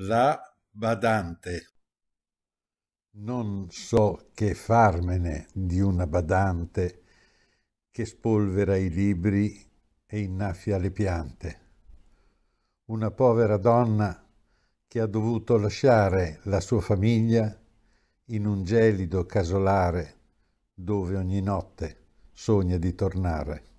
la badante. Non so che farmene di una badante che spolvera i libri e innaffia le piante. Una povera donna che ha dovuto lasciare la sua famiglia in un gelido casolare dove ogni notte sogna di tornare.